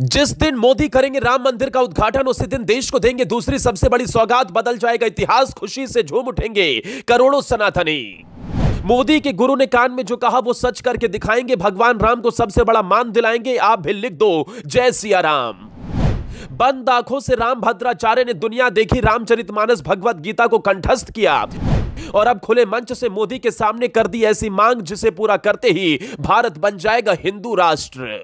जिस दिन मोदी करेंगे राम मंदिर का उद्घाटन उसी दिन देश को देंगे दूसरी सबसे बड़ी सौगात बदल जाएगा इतिहास खुशी से झूम उठेंगे करोड़ों सनातनी मोदी के गुरु ने कान में जो कहा वो सच करके दिखाएंगे भगवान राम को सबसे बड़ा मान दिलाएंगे आप भी लिख दो जय सिया राम बंद आंखों से राम भद्राचार्य ने दुनिया देखी रामचरितमानस भगवत गीता को कंठस्थ किया और अब खुले मंच से मोदी के सामने कर दी ऐसी मांग जिसे पूरा करते ही भारत बन जाएगा हिंदू राष्ट्र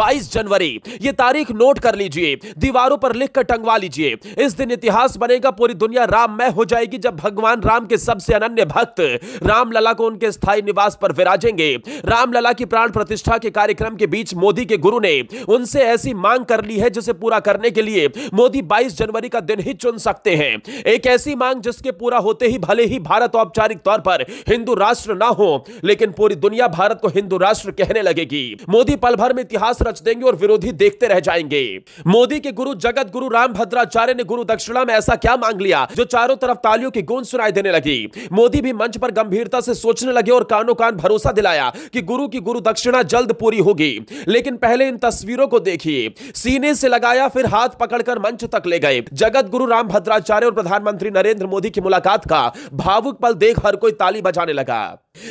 22 जनवरी ये तारीख नोट कर लीजिए दीवारों पर लिख कर टंगवा लीजिए इस दिन इतिहास बनेगा पूरी दुनिया राममय हो जाएगी जब भगवान राम के सबसे अनन्य भक्त रामलला को उनके स्थायी निवास पर विराजेंगे रामलला की प्राण प्रतिष्ठा के कार्यक्रम के बीच मोदी के गुरु ने उनसे ऐसी मांग कर ली है जिसे पूरा करने के लिए मोदी बाईस जनवरी का दिन ही चुन सकते हैं एक ऐसी मांग जिसके पूरा होते ही भले ही भारत औपचारिक तौर पर हिंदू राष्ट्र ना हो लेकिन पूरी दुनिया भारत को हिंदू राष्ट्र कहने लगेगी मोदी पल भर में इतिहास खर्च देंगे और विरोधी देखते रह जाएंगे मोदी के गुरु जगत गुरु राम भद्राचार्य ने गुरु दक्षिणा में ऐसा क्या मांग लिया जो चारों तरफ तालियों की गूंज सुनाई देने लगी मोदी भी मंच पर गंभीरता से सोचने लगे और कानों कान भरोसा दिलाया कि गुरु की गुरु दक्षिणा जल्द पूरी होगी लेकिन पहले इन तस्वीरों को देखिए सीने से लगाया फिर हाथ पकड़कर मंच तक ले गए जगत गुरु राम भद्राचार्य और प्रधानमंत्री नरेंद्र मोदी की मुलाकात का भावुक पल देख हर कोई ताली बजाने लगा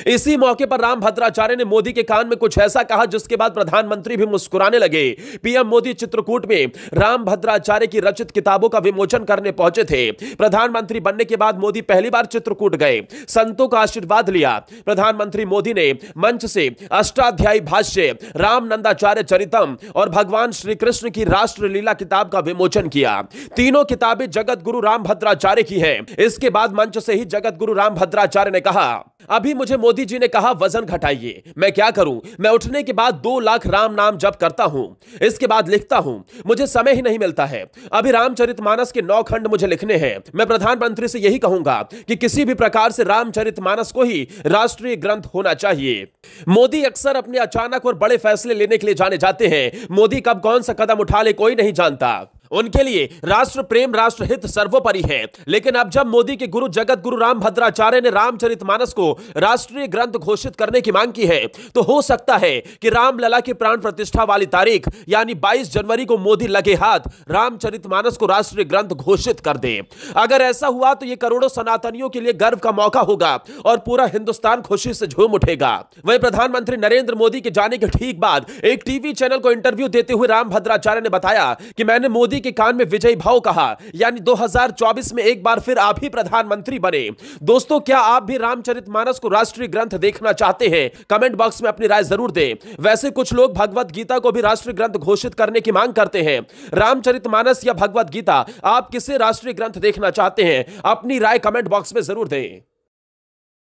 इसी मौके पर राम भद्राचार्य ने मोदी के कान में कुछ ऐसा कहा जिसके बाद प्रधानमंत्री भी मुस्कुराने लगे पीएम मोदी चित्रकूट में राम भद्राचार्य की रचित किताबों का विमोचन करने पहुंचे थे प्रधानमंत्री बनने के बाद मोदी पहली बार चित्रकूट गए संतों का आशीर्वाद लिया प्रधानमंत्री मोदी ने मंच से अष्टाध्यायी भाष्य रामनंदाचार्य चरितम और भगवान श्री कृष्ण की राष्ट्र लीला किताब का विमोचन किया तीनों किताबें जगत गुरु राम भद्राचार्य की है इसके बाद मंच से ही जगत गुरु राम भद्राचार्य ने कहा अभी मुझे मुझे मोदी जी ने कहा वजन घटाइए मैं क्या करूं मैं उठने के बाद दो लाख राम नाम जप करता हूं इसके बाद लिखता हूं मुझे समय ही नहीं मिलता है अभी रामचरितमानस के नौ खंड मुझे लिखने हैं मैं प्रधानमंत्री से यही कहूंगा कि किसी भी प्रकार से रामचरितमानस को ही राष्ट्रीय ग्रंथ होना चाहिए मोदी अक्सर अपने अचानक और बड़े फैसले लेने के लिए जाने जाते हैं मोदी कब कौन सा कदम उठा ले कोई नहीं जानता उनके लिए राष्ट्र प्रेम राष्ट्र हित सर्वोपरि है लेकिन अब जब मोदी के गुरु जगत गुरु राम भद्राचार्य ने मानस को राष्ट्रीय ग्रंथ घोषित करने की मांग की है तो हो सकता है कि रामलला की प्राण प्रतिष्ठा वाली तारीख यानी 22 जनवरी को मोदी लगे हाथ मानस को राष्ट्रीय ग्रंथ घोषित कर दे अगर ऐसा हुआ तो यह करोड़ों सनातनियों के लिए गर्व का मौका होगा और पूरा हिंदुस्तान खुशी से झूम उठेगा वही प्रधानमंत्री नरेंद्र मोदी के जाने के ठीक बाद एक टीवी चैनल को इंटरव्यू देते हुए राम भद्राचार्य ने बताया कि मैंने मोदी मोदी के कान में विजय भाव कहा यानी 2024 में एक बार फिर आप ही प्रधानमंत्री बने दोस्तों क्या आप भी रामचरित मानस को राष्ट्रीय ग्रंथ देखना चाहते हैं कमेंट बॉक्स में अपनी राय जरूर दे वैसे कुछ लोग भगवत गीता को भी राष्ट्रीय ग्रंथ घोषित करने की मांग करते हैं रामचरित या भगवत गीता आप किसे राष्ट्रीय ग्रंथ देखना चाहते हैं अपनी राय कमेंट बॉक्स में जरूर दें